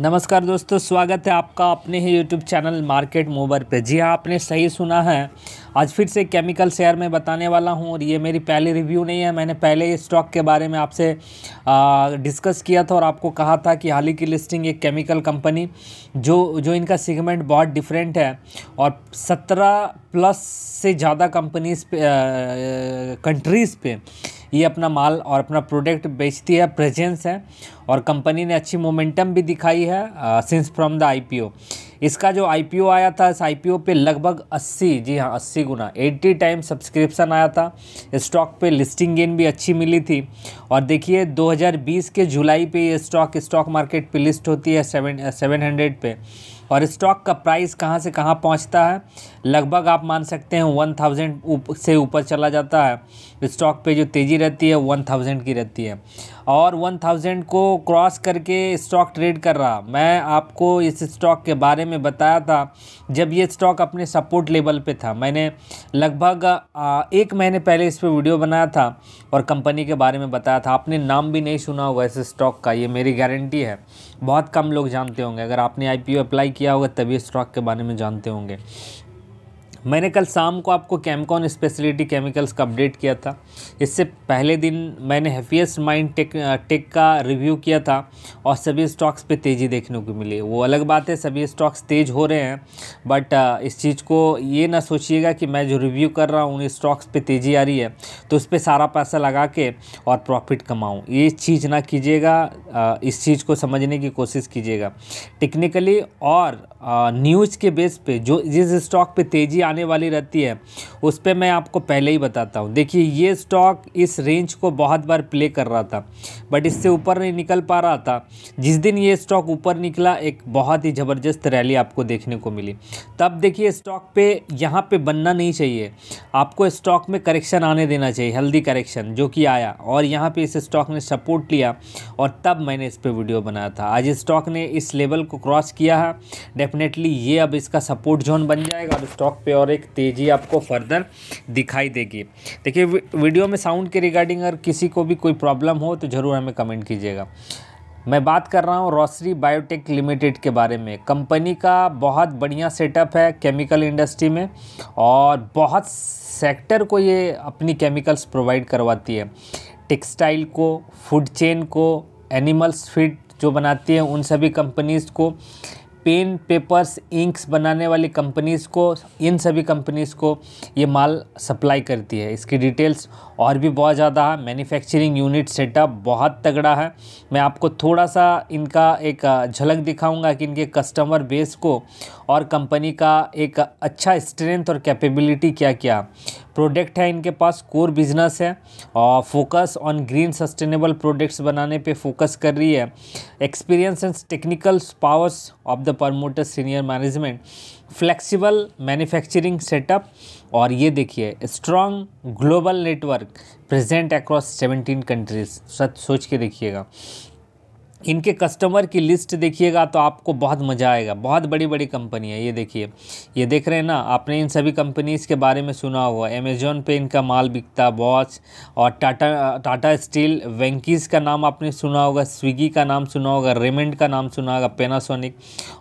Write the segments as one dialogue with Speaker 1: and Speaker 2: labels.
Speaker 1: नमस्कार दोस्तों स्वागत है आपका अपने ही यूट्यूब चैनल मार्केट मोबर पे जी हाँ आपने सही सुना है आज फिर से केमिकल शेयर में बताने वाला हूँ और ये मेरी पहली रिव्यू नहीं है मैंने पहले इस स्टॉक के बारे में आपसे डिस्कस किया था और आपको कहा था कि हाल ही की लिस्टिंग एक केमिकल कंपनी जो जो इनका सेगमेंट बहुत डिफरेंट है और सत्रह प्लस से ज़्यादा कंपनीज पे कंट्रीज़ पे ये अपना माल और अपना प्रोडक्ट बेचती है प्रेजेंस है और कंपनी ने अच्छी मोमेंटम भी दिखाई है सिंस फ्रॉम द आईपीओ इसका जो आई आया था इस आई पे लगभग 80 जी हाँ 80 गुना 80 टाइम सब्सक्रिप्शन आया था स्टॉक पे लिस्टिंग गेन भी अच्छी मिली थी और देखिए 2020 के जुलाई पे ये स्टॉक स्टॉक मार्केट पे लिस्ट होती है सेवन सेवन हंड्रेड पे और स्टॉक का प्राइस कहाँ से कहाँ पहुँचता है लगभग आप मान सकते हैं वन थाउजेंड उप, से ऊपर चला जाता है स्टॉक पे जो तेज़ी रहती है वन थाउजेंड की रहती है और वन थाउजेंड को क्रॉस करके स्टॉक ट्रेड कर रहा मैं आपको इस स्टॉक के बारे में बताया था जब ये स्टॉक अपने सपोर्ट लेवल पे था मैंने लगभग एक महीने पहले इस पर वीडियो बनाया था और कंपनी के बारे में बताया था आपने नाम भी नहीं सुना होगा इस स्टॉक का ये मेरी गारंटी है बहुत कम लोग जानते होंगे अगर आपने आई अप्लाई किया होगा तभी स्टॉक के बारे में जानते होंगे मैंने कल शाम को आपको कैमकॉन स्पेशलिटी केमिकल्स का अपडेट किया था इससे पहले दिन मैंने हैप्पीएस्ट माइंड टेक टेक का रिव्यू किया था और सभी स्टॉक्स पे तेज़ी देखने को मिली वो अलग बात है सभी स्टॉक्स तेज़ हो रहे हैं बट uh, इस चीज़ को ये ना सोचिएगा कि मैं जो रिव्यू कर रहा हूँ उन स्टॉक्स पर तेज़ी आ रही है तो उस पर सारा पैसा लगा के और प्रॉफिट कमाऊँ ये चीज़ ना कीजिएगा uh, इस चीज़ को समझने की कोशिश कीजिएगा टेक्निकली और न्यूज़ uh, के बेस पर जो जिस स्टॉक पर तेज़ी आने वाली रहती है उस पर मैं आपको पहले ही बताता हूँ देखिए ये स्टॉक इस रेंज को बहुत बार प्ले कर रहा था बट इससे ऊपर नहीं निकल पा रहा था जिस दिन ये स्टॉक ऊपर निकला एक बहुत ही ज़बरदस्त रैली आपको देखने को मिली तब देखिए स्टॉक पे यहाँ पे बनना नहीं चाहिए आपको स्टॉक में करेक्शन आने देना चाहिए हेल्दी करेक्शन जो कि आया और यहाँ पे इस स्टॉक ने सपोर्ट लिया और तब मैंने इस पर वीडियो बनाया था आज स्टॉक ने इस लेवल को क्रॉस किया है डेफिनेटली ये अब इसका सपोर्ट जोन बन जाएगा और स्टॉक पे और और एक तेज़ी आपको फर्दर दिखाई देगी देखिए वीडियो में साउंड के रिगार्डिंग अगर किसी को भी कोई प्रॉब्लम हो तो ज़रूर हमें कमेंट कीजिएगा मैं बात कर रहा हूँ रोसरी बायोटेक लिमिटेड के बारे में कंपनी का बहुत बढ़िया सेटअप है केमिकल इंडस्ट्री में और बहुत सेक्टर को ये अपनी केमिकल्स प्रोवाइड करवाती है टेक्सटाइल को फूड चेन को एनिमल्स फीड जो बनाती है उन सभी कंपनीज़ को पेन पेपर्स इंक्स बनाने वाली कंपनीज़ को इन सभी कंपनीज़ को ये माल सप्लाई करती है इसकी डिटेल्स और भी बहुत ज़्यादा है मैन्युफैक्चरिंग यूनिट सेटअप बहुत तगड़ा है मैं आपको थोड़ा सा इनका एक झलक दिखाऊंगा कि इनके कस्टमर बेस को और कंपनी का एक अच्छा स्ट्रेंथ और कैपेबिलिटी क्या क्या प्रोडक्ट है इनके पास कोर बिजनेस है और focus on green sustainable products बनाने पे फोकस कर रही है experience and technical powers of the promoter senior management flexible manufacturing setup और ये देखिए strong global network present across 17 countries सच सोच के देखिएगा इनके कस्टमर की लिस्ट देखिएगा तो आपको बहुत मज़ा आएगा बहुत बड़ी बड़ी कंपनी है ये देखिए ये देख रहे हैं ना आपने इन सभी कंपनीज़ के बारे में सुना हुआ अमेजोन पे इनका माल बिकता बॉच और टाटा टाटा स्टील वेंकीज़ का नाम आपने सुना होगा स्विगी का नाम सुना होगा रेमेंड का नाम सुना होगा पेनासोनिक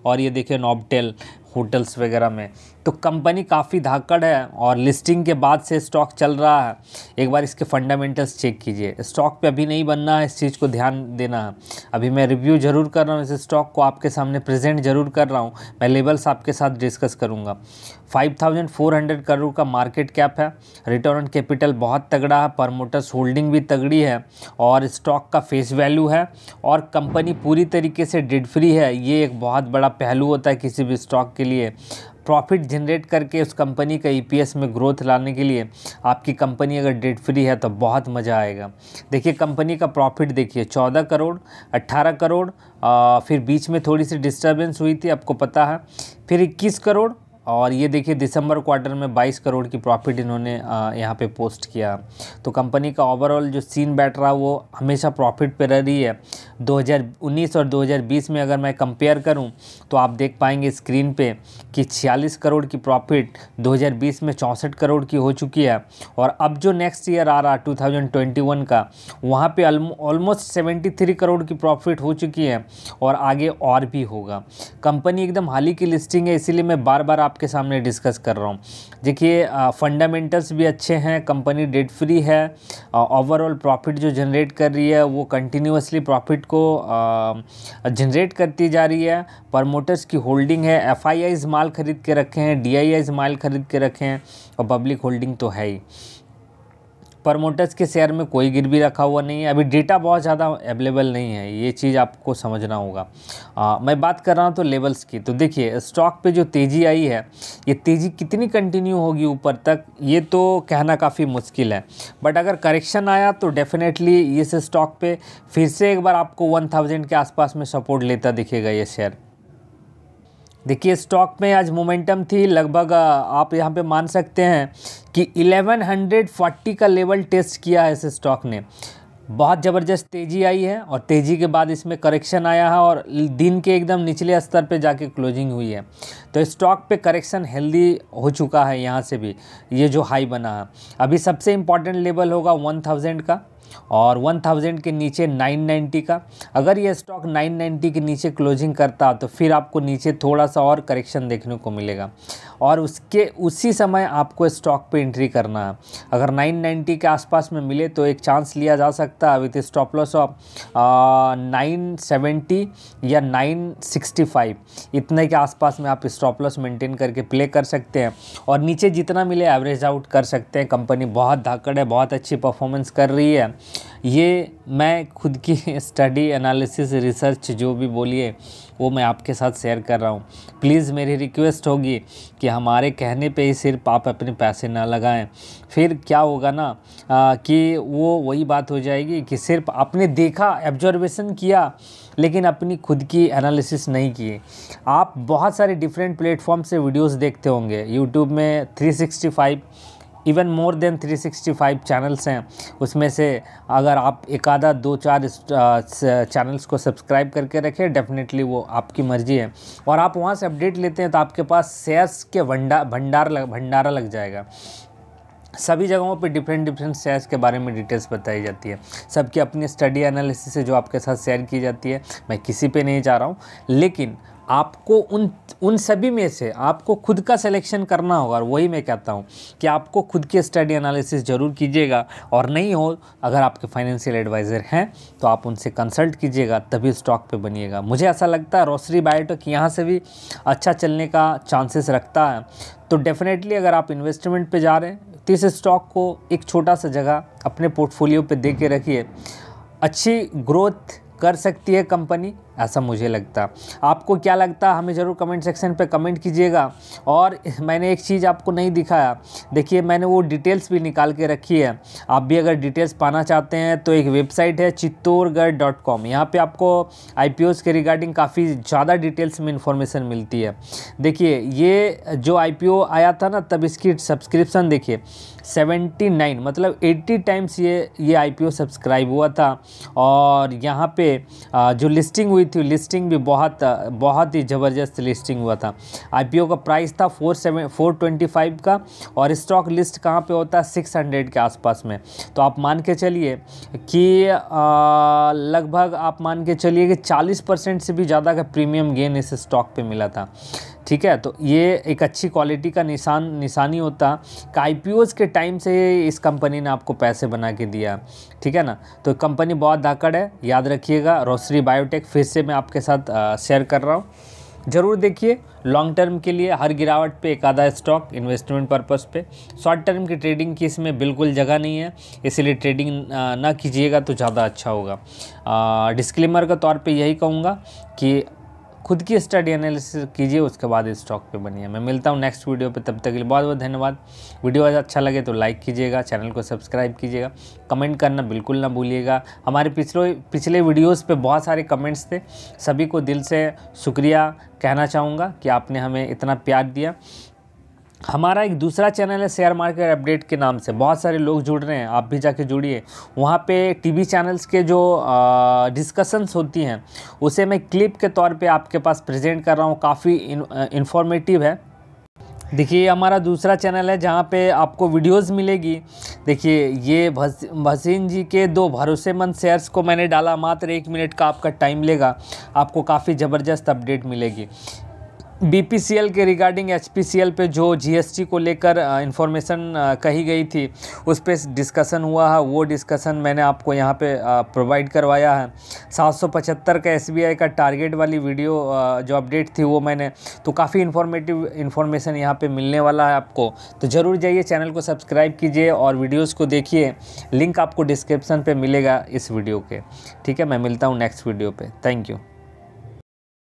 Speaker 1: और ये देखिए नॉबटेल होटल्स वगैरह में तो कंपनी काफ़ी धाकड़ है और लिस्टिंग के बाद से स्टॉक चल रहा है एक बार इसके फंडामेंटल्स चेक कीजिए स्टॉक पे अभी नहीं बनना है इस चीज़ को ध्यान देना है अभी मैं रिव्यू ज़रूर कर रहा हूँ इस स्टॉक को आपके सामने प्रेजेंट ज़रूर कर रहा हूँ मैं लेवल्स आपके साथ डिस्कस करूँगा फाइव करोड़ का मार्केट कैप है रिटर्न ऑन कैपिटल बहुत तगड़ा है परमोटर्स होल्डिंग भी तगड़ी है और स्टॉक का फेस वैल्यू है और कंपनी पूरी तरीके से डिड फ्री है ये एक बहुत बड़ा पहलू होता है किसी भी स्टॉक के लिए प्रॉफिट जनरेट करके उस कंपनी का ईपीएस e में ग्रोथ लाने के लिए आपकी कंपनी अगर डेट फ्री है तो बहुत मज़ा आएगा देखिए कंपनी का प्रॉफिट देखिए चौदह करोड़ अट्ठारह करोड़ आ, फिर बीच में थोड़ी सी डिस्टर्बेंस हुई थी आपको पता है फिर इक्कीस करोड़ और ये देखिए दिसंबर क्वार्टर में 22 करोड़ की प्रॉफिट इन्होंने यहाँ पे पोस्ट किया तो कंपनी का ओवरऑल जो सीन बैठ रहा वो हमेशा प्रॉफिट पर रह रही है 2019 और 2020 में अगर मैं कंपेयर करूँ तो आप देख पाएंगे स्क्रीन पे कि 46 करोड़ की प्रॉफिट 2020 में चौंसठ करोड़ की हो चुकी है और अब जो नेक्स्ट ईयर आ रहा टू का वहाँ पर ऑलमोस्ट सेवेंटी करोड़ की प्रॉफिट हो चुकी है और आगे और भी होगा कंपनी एकदम हाल ही की लिस्टिंग है इसीलिए मैं बार बार आप आपके सामने डिस्कस कर रहा हूँ देखिए फंडामेंटल्स भी अच्छे हैं कंपनी डेट फ्री है ओवरऑल प्रॉफिट जो जनरेट कर रही है वो कंटिन्यूसली प्रॉफिट को जनरेट करती जा रही है प्रमोटर्स की होल्डिंग है एफ माल ख़रीद के रखे हैं डी माल ख़रीद के रखे हैं और पब्लिक होल्डिंग तो है ही प्रमोटर्स के शेयर में कोई गिरवी रखा हुआ नहीं है अभी डेटा बहुत ज़्यादा अवेलेबल नहीं है ये चीज़ आपको समझना होगा आ, मैं बात कर रहा हूँ तो लेवल्स की तो देखिए स्टॉक पे जो तेज़ी आई है ये तेज़ी कितनी कंटिन्यू होगी ऊपर तक ये तो कहना काफ़ी मुश्किल है बट अगर करेक्शन आया तो डेफिनेटली इस स्टॉक पर फिर से एक बार आपको वन के आसपास में सपोर्ट लेता दिखेगा ये शेयर देखिए स्टॉक में आज मोमेंटम थी लगभग आप यहाँ पे मान सकते हैं कि 1140 का लेवल टेस्ट किया है इस स्टॉक ने बहुत ज़बरदस्त तेज़ी आई है और तेज़ी के बाद इसमें करेक्शन आया है और दिन के एकदम निचले स्तर पे जाके क्लोजिंग हुई है तो स्टॉक पे करेक्शन हेल्दी हो चुका है यहाँ से भी ये जो हाई बना है अभी सबसे इम्पॉर्टेंट लेवल होगा 1000 का और 1000 के नीचे 990 का अगर ये स्टॉक 990 के नीचे क्लोजिंग करता तो फिर आपको नीचे थोड़ा सा और करेक्शन देखने को मिलेगा और उसके उसी समय आपको स्टॉक पे एंट्री करना है अगर 990 के आसपास में मिले तो एक चांस लिया जा सकता है with stop loss of nine seventy या नाइन सिक्सटी फाइव इतने के आसपास में आप स्टॉप लॉस मेंटेन करके प्ले कर सकते हैं और नीचे जितना मिले एवरेज आउट कर सकते हैं कंपनी बहुत धाकड़ है बहुत अच्छी परफॉर्मेंस कर रही है ये मैं खुद की स्टडी एनालिसिस रिसर्च जो भी बोलिए वो मैं आपके साथ शेयर कर रहा हूँ प्लीज़ मेरी रिक्वेस्ट होगी कि हमारे कहने पे ही सिर्फ आप अपने पैसे ना लगाएं फिर क्या होगा ना आ, कि वो वही बात हो जाएगी कि सिर्फ आपने देखा एब्जर्वेशन किया लेकिन अपनी खुद की एनालिसिस नहीं किए आप बहुत सारे डिफरेंट प्लेटफॉर्म से वीडियोस देखते होंगे यूट्यूब में 365 इवन मोर देन 365 चैनल्स हैं उसमें से अगर आप एक आधा दो चार चैनल्स को सब्सक्राइब करके रखें डेफिनेटली वो आपकी मर्ज़ी है और आप वहाँ से अपडेट लेते हैं तो आपके पास शेयर्स के भंडार भंडार लग, भंडारा लग जाएगा सभी जगहों पे डिफरेंट डिफरेंट शेयर्स के बारे में डिटेल्स बताई जाती है सबकी अपनी स्टडी एनालिसिस से जो आपके साथ शेयर की जाती है मैं किसी पे नहीं जा रहा हूँ लेकिन आपको उन उन सभी में से आपको खुद का सिलेक्शन करना होगा और वही मैं कहता हूँ कि आपको खुद के स्टडी एनालिसिस ज़रूर कीजिएगा और नहीं हो अगर आपके फाइनेंशियल एडवाइज़र हैं तो आप उनसे कंसल्ट कीजिएगा तभी स्टॉक पे बनिएगा मुझे ऐसा लगता है रोसरी बायोटेक यहाँ से भी अच्छा चलने का चांसेस रखता है तो डेफिनेटली अगर आप इन्वेस्टमेंट पर जा रहे हैं तो इस स्टॉक को एक छोटा सा जगह अपने पोर्टफोलियो पर दे के रखिए अच्छी ग्रोथ कर सकती है कंपनी ऐसा मुझे लगता आपको क्या लगता हमें ज़रूर कमेंट सेक्शन पे कमेंट कीजिएगा और मैंने एक चीज़ आपको नहीं दिखाया देखिए मैंने वो डिटेल्स भी निकाल के रखी है आप भी अगर डिटेल्स पाना चाहते हैं तो एक वेबसाइट है चित्तौरगढ़ डॉट कॉम यहाँ पर आपको आई के रिगार्डिंग काफ़ी ज़्यादा डिटेल्स में इंफॉर्मेशन मिलती है देखिए ये जो आई आया था ना तब इसकी सब्सक्रिप्शन देखिए 79 मतलब 80 टाइम्स ये ये आई सब्सक्राइब हुआ था और यहाँ पे जो लिस्टिंग हुई हुई थी लिस्टिंग भी बहुत बहुत ही ज़बरदस्त लिस्टिंग हुआ था आईपीओ का प्राइस था four seven four twenty five का और स्टॉक लिस्ट कहाँ पे होता है सिक्स हंड्रेड के आसपास में तो आप मान के चलिए कि लगभग आप मान के चलिए कि चालीस परसेंट से भी ज़्यादा का प्रीमियम गेन इस स्टॉक पर मिला था ठीक है तो ये एक अच्छी क्वालिटी का निशान निशानी होता कि आई के टाइम से इस कंपनी ने आपको पैसे बना के दिया ठीक है ना तो कंपनी बहुत धाकड़ है याद रखिएगा रोसरी बायोटेक फिर से मैं आपके साथ शेयर कर रहा हूँ ज़रूर देखिए लॉन्ग टर्म के लिए हर गिरावट पे एक आधा स्टॉक इन्वेस्टमेंट पर्पस पे शॉर्ट टर्म की ट्रेडिंग की इसमें बिल्कुल जगह नहीं है इसलिए ट्रेडिंग ना कीजिएगा तो ज़्यादा अच्छा होगा डिस्क्लेमर के तौर पे यही कहूँगा कि खुद की स्टडी एनालिसिस कीजिए उसके बाद इस स्टॉक पे बनिए मैं मिलता हूँ नेक्स्ट वीडियो पे तब तक के लिए बहुत बहुत धन्यवाद वीडियो अच्छा लगे तो लाइक कीजिएगा चैनल को सब्सक्राइब कीजिएगा कमेंट करना बिल्कुल ना भूलिएगा हमारे पिछले पिछले वीडियोज़ पर बहुत सारे कमेंट्स थे सभी को दिल से शुक्रिया कहना चाहूँगा कि आपने हमें इतना प्यार दिया हमारा एक दूसरा चैनल है शेयर मार्केट अपडेट के नाम से बहुत सारे लोग जुड़ रहे हैं आप भी जाके जुड़िए वहाँ पे टीवी चैनल्स के जो डिस्कशंस होती हैं उसे मैं क्लिप के तौर पे आपके पास प्रेजेंट कर रहा हूँ काफ़ी इन्फॉर्मेटिव है देखिए हमारा दूसरा चैनल है जहाँ पे आपको वीडियोस मिलेगी देखिए ये भसीन जी के दो भरोसेमंद शेयर्स को मैंने डाला मात्र एक मिनट का आपका टाइम लेगा आपको काफ़ी ज़बरदस्त अपडेट मिलेगी बीपीसीएल के रिगार्डिंग एचपीसीएल पे जो जीएसटी को लेकर इन्फॉर्मेशन कही गई थी उस पर डिस्कसन हुआ है वो डिस्कसन मैंने आपको यहाँ पे प्रोवाइड करवाया है 775 का एसबीआई का टारगेट वाली वीडियो जो अपडेट थी वो मैंने तो काफ़ी इन्फॉर्मेटिव इन्फॉर्मेशन यहाँ पे मिलने वाला है आपको तो ज़रूर जाइए चैनल को सब्सक्राइब कीजिए और वीडियोज़ को देखिए लिंक आपको डिस्क्रिप्सन पर मिलेगा इस वीडियो के ठीक है मैं मिलता हूँ नेक्स्ट वीडियो पर थैंक यू